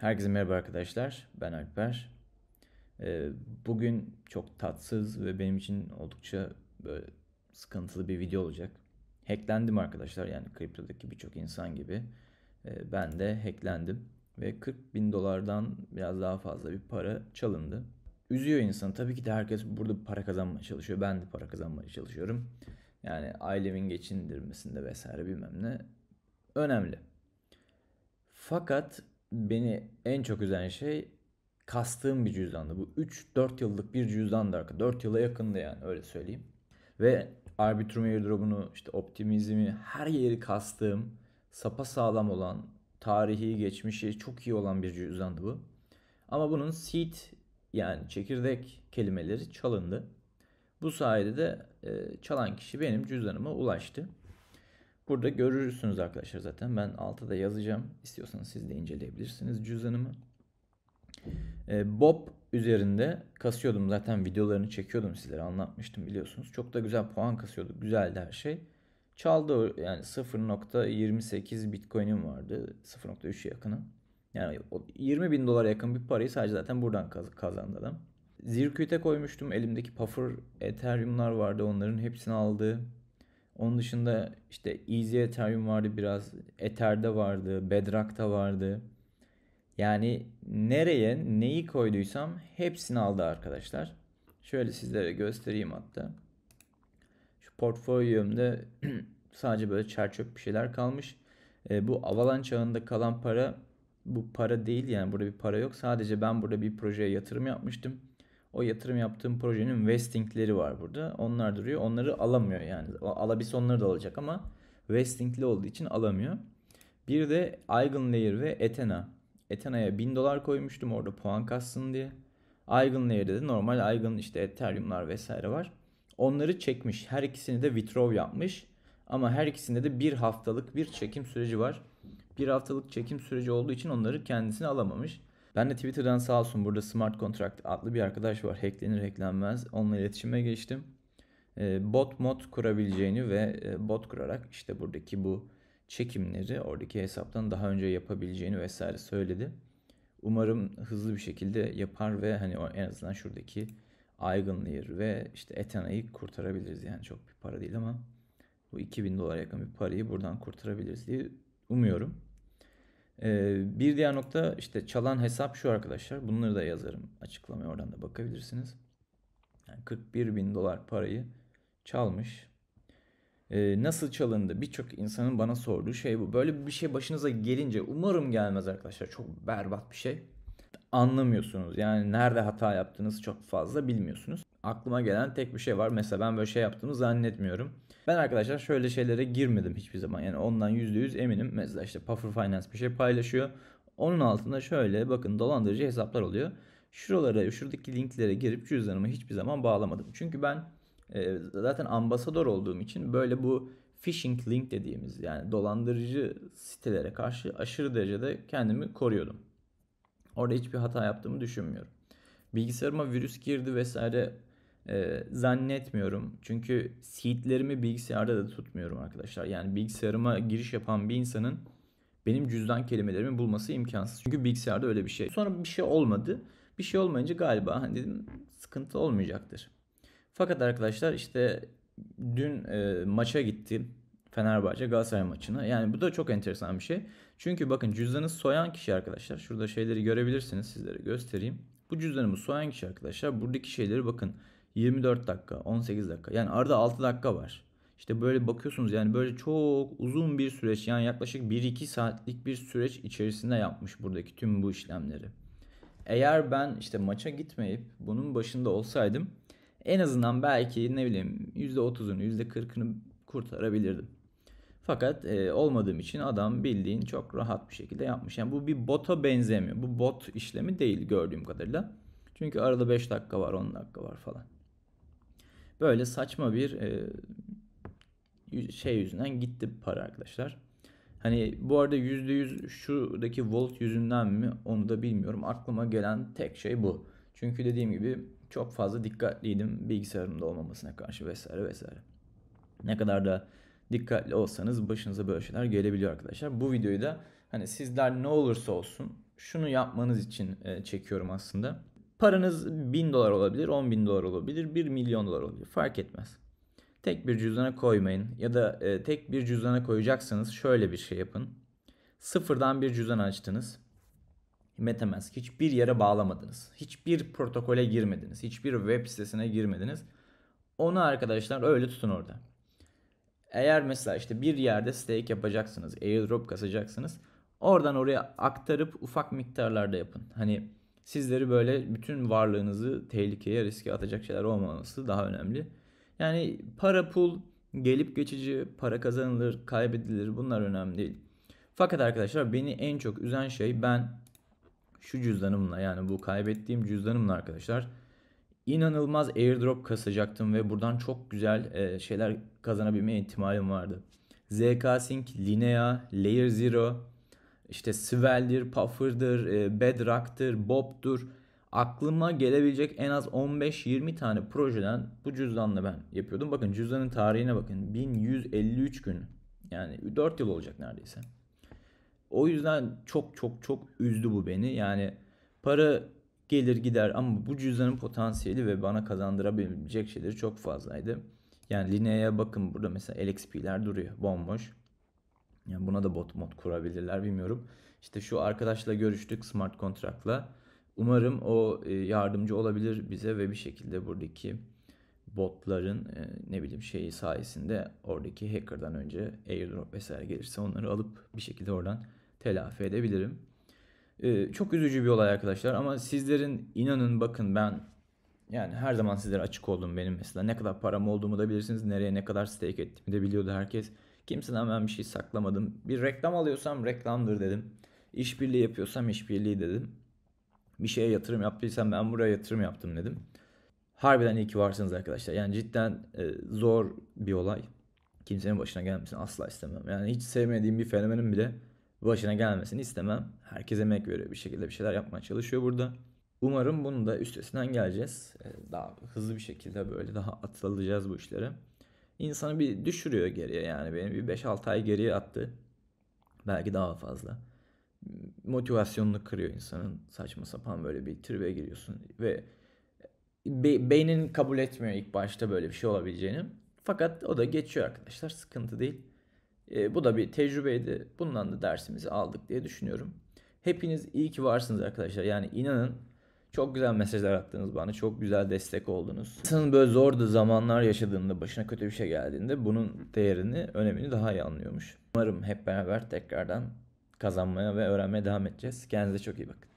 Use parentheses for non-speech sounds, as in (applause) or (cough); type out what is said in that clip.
Herkese merhaba arkadaşlar. Ben Alper. Ee, bugün çok tatsız ve benim için oldukça böyle sıkıntılı bir video olacak. Hacklendim arkadaşlar yani kriptodaki birçok insan gibi. Ee, ben de hacklendim ve 40 bin dolardan biraz daha fazla bir para çalındı. Üzüyor insan. Tabii ki de herkes burada para kazanmaya çalışıyor. Ben de para kazanmaya çalışıyorum. Yani ailemin geçindirmesinde vesaire bilmem ne önemli. Fakat beni en çok üzen şey kastığım bir cüzdandı. Bu 3-4 yıllık bir cüzdandı arkadaşlar. 4 yıla yakındı yani öyle söyleyeyim. Ve Arbitrum airdrop'unu işte optimizmi her yeri kastığım sapa sağlam olan tarihi geçmişi çok iyi olan bir cüzdandı bu. Ama bunun seat yani çekirdek kelimeleri çalındı. Bu sayede de e, çalan kişi benim cüzdanıma ulaştı. Burada görürsünüz arkadaşlar zaten. Ben altta da yazacağım. İstiyorsanız siz de inceleyebilirsiniz cüzdanımı. Ee, Bob üzerinde kasıyordum. Zaten videolarını çekiyordum sizlere anlatmıştım biliyorsunuz. Çok da güzel puan kasıyorduk. Güzeldi her şey. Çaldı yani 0.28 bitcoin'im vardı. 0.3'e yakını. Yani 20 bin dolar yakın bir parayı sadece zaten buradan kaz kazandı Zirküte koymuştum. Elimdeki puffer ethereum'lar vardı. Onların hepsini aldı. Onun dışında işte Easy Ethereum vardı biraz. Ether'de vardı. Bedrock'ta vardı. Yani nereye neyi koyduysam hepsini aldı arkadaşlar. Şöyle sizlere göstereyim hatta. Şu portföyümde (clears throat) sadece böyle çerçöp bir şeyler kalmış. E, bu Avalan çağında kalan para bu para değil yani burada bir para yok. Sadece ben burada bir projeye yatırım yapmıştım o yatırım yaptığım projenin vestingleri var burada. Onlar duruyor. Onları alamıyor yani. Alabilse onları da alacak ama vestingli olduğu için alamıyor. Bir de Eigenlayer ve Ethena. Ethena'ya 1000 dolar koymuştum orada puan kassın diye. Eigenlayer'de de normal Eigen işte Ethereum'lar vesaire var. Onları çekmiş. Her ikisini de withdraw yapmış. Ama her ikisinde de bir haftalık bir çekim süreci var. Bir haftalık çekim süreci olduğu için onları kendisine alamamış. Ben de Twitter'dan sağ olsun burada Smart Contract adlı bir arkadaş var. Hacklenir hacklenmez. Onunla iletişime geçtim. Ee, bot mod kurabileceğini ve e, bot kurarak işte buradaki bu çekimleri oradaki hesaptan daha önce yapabileceğini vesaire söyledi. Umarım hızlı bir şekilde yapar ve hani en azından şuradaki Aygınlayer ve işte Ethana'yı kurtarabiliriz. Yani çok bir para değil ama bu 2000 dolar yakın bir parayı buradan kurtarabiliriz diye umuyorum. Ee, bir diğer nokta işte çalan hesap şu arkadaşlar. Bunları da yazarım açıklamaya oradan da bakabilirsiniz. Yani 41 bin dolar parayı çalmış. Ee, nasıl çalındı? Birçok insanın bana sorduğu şey bu. Böyle bir şey başınıza gelince umarım gelmez arkadaşlar. Çok berbat bir şey. Anlamıyorsunuz. Yani nerede hata yaptığınızı çok fazla bilmiyorsunuz aklıma gelen tek bir şey var. Mesela ben böyle şey yaptığımı zannetmiyorum. Ben arkadaşlar şöyle şeylere girmedim hiçbir zaman. Yani ondan %100 eminim. Mesela işte Puffer Finance bir şey paylaşıyor. Onun altında şöyle bakın dolandırıcı hesaplar oluyor. Şuralara, şuradaki linklere girip cüzdanımı hiçbir zaman bağlamadım. Çünkü ben e, zaten ambasador olduğum için böyle bu phishing link dediğimiz yani dolandırıcı sitelere karşı aşırı derecede kendimi koruyordum. Orada hiçbir hata yaptığımı düşünmüyorum. Bilgisayarıma virüs girdi vesaire e, zannetmiyorum. Çünkü seedlerimi bilgisayarda da tutmuyorum arkadaşlar. Yani bilgisayarıma giriş yapan bir insanın benim cüzdan kelimelerimi bulması imkansız. Çünkü bilgisayarda öyle bir şey. Sonra bir şey olmadı. Bir şey olmayınca galiba hani dedim sıkıntı olmayacaktır. Fakat arkadaşlar işte dün e, maça gittim. Fenerbahçe Galatasaray maçına. Yani bu da çok enteresan bir şey. Çünkü bakın cüzdanı soyan kişi arkadaşlar. Şurada şeyleri görebilirsiniz sizlere göstereyim. Bu cüzdanımı soyan kişi arkadaşlar. Buradaki şeyleri bakın 24 dakika, 18 dakika. Yani arada 6 dakika var. İşte böyle bakıyorsunuz yani böyle çok uzun bir süreç yani yaklaşık 1-2 saatlik bir süreç içerisinde yapmış buradaki tüm bu işlemleri. Eğer ben işte maça gitmeyip bunun başında olsaydım en azından belki ne bileyim %30'unu %40'ını kurtarabilirdim. Fakat e, olmadığım için adam bildiğin çok rahat bir şekilde yapmış. Yani bu bir bota benzemiyor. Bu bot işlemi değil gördüğüm kadarıyla. Çünkü arada 5 dakika var 10 dakika var falan. Böyle saçma bir e, şey yüzünden gitti para arkadaşlar. Hani bu arada %100 şuradaki volt yüzünden mi onu da bilmiyorum. Aklıma gelen tek şey bu. Çünkü dediğim gibi çok fazla dikkatliydim bilgisayarımda olmamasına karşı vesaire vesaire. Ne kadar da dikkatli olsanız başınıza böyle şeyler gelebiliyor arkadaşlar. Bu videoyu da hani sizler ne olursa olsun şunu yapmanız için e, çekiyorum aslında. Paranız 1000 dolar olabilir, 10 bin dolar olabilir, 1 milyon dolar olabilir. Fark etmez. Tek bir cüzdana koymayın ya da e, tek bir cüzdana koyacaksanız şöyle bir şey yapın. Sıfırdan bir cüzdan açtınız. Metamask hiçbir yere bağlamadınız. Hiçbir protokole girmediniz. Hiçbir web sitesine girmediniz. Onu arkadaşlar öyle tutun orada. Eğer mesela işte bir yerde stake yapacaksınız, airdrop kasacaksınız. Oradan oraya aktarıp ufak miktarlarda yapın. Hani sizleri böyle bütün varlığınızı tehlikeye, riske atacak şeyler olmaması daha önemli. Yani para pul gelip geçici, para kazanılır, kaybedilir bunlar önemli değil. Fakat arkadaşlar beni en çok üzen şey ben şu cüzdanımla yani bu kaybettiğim cüzdanımla arkadaşlar inanılmaz airdrop kasacaktım ve buradan çok güzel e, şeyler kazanabilme ihtimalim vardı. ZK Sync, Linea, Layer Zero işte Swell'dir, Puffer'dır, e, Bedrock'tır, Bob'dur. Aklıma gelebilecek en az 15-20 tane projeden bu cüzdanla ben yapıyordum. Bakın cüzdanın tarihine bakın. 1153 gün. Yani 4 yıl olacak neredeyse. O yüzden çok çok çok üzdü bu beni. Yani para gelir gider ama bu cüzdanın potansiyeli ve bana kazandırabilecek şeyleri çok fazlaydı. Yani Linea'ya bakın burada mesela LXP'ler duruyor bomboş. Yani buna da bot mod kurabilirler bilmiyorum. İşte şu arkadaşla görüştük smart kontrakla. Umarım o e, yardımcı olabilir bize ve bir şekilde buradaki botların e, ne bileyim şeyi sayesinde oradaki hacker'dan önce airdrop vesaire gelirse onları alıp bir şekilde oradan telafi edebilirim. E, çok üzücü bir olay arkadaşlar ama sizlerin inanın bakın ben yani her zaman sizlere açık oldum benim mesela ne kadar param olduğumu da bilirsiniz nereye ne kadar stake ettiğimi de biliyordu herkes. Kimseden ben bir şey saklamadım. Bir reklam alıyorsam reklamdır dedim. İşbirliği yapıyorsam işbirliği dedim. Bir şeye yatırım yaptıysam ben buraya yatırım yaptım dedim. Harbiden iyi ki varsınız arkadaşlar. Yani cidden e, zor bir olay. Kimsenin başına gelmesini asla istemem. Yani hiç sevmediğim bir fenomenin bile başına gelmesini istemem. Herkes emek veriyor bir şekilde bir şeyler yapmaya çalışıyor burada. Umarım bunu da üstesinden geleceğiz. E, daha hızlı bir şekilde böyle daha atılacağız bu işlere insanı bir düşürüyor geriye yani benim bir 5-6 ay geriye attı. Belki daha fazla. Motivasyonunu kırıyor insanın. Saçma sapan böyle bir tribe giriyorsun ve be- beynin kabul etmiyor ilk başta böyle bir şey olabileceğini. Fakat o da geçiyor arkadaşlar. Sıkıntı değil. E, bu da bir tecrübeydi. Bundan da dersimizi aldık diye düşünüyorum. Hepiniz iyi ki varsınız arkadaşlar. Yani inanın çok güzel mesajlar attınız bana. Çok güzel destek oldunuz. İnsanın böyle zordu zamanlar yaşadığında, başına kötü bir şey geldiğinde bunun değerini, önemini daha iyi anlıyormuş. Umarım hep beraber tekrardan kazanmaya ve öğrenmeye devam edeceğiz. Kendinize çok iyi bakın.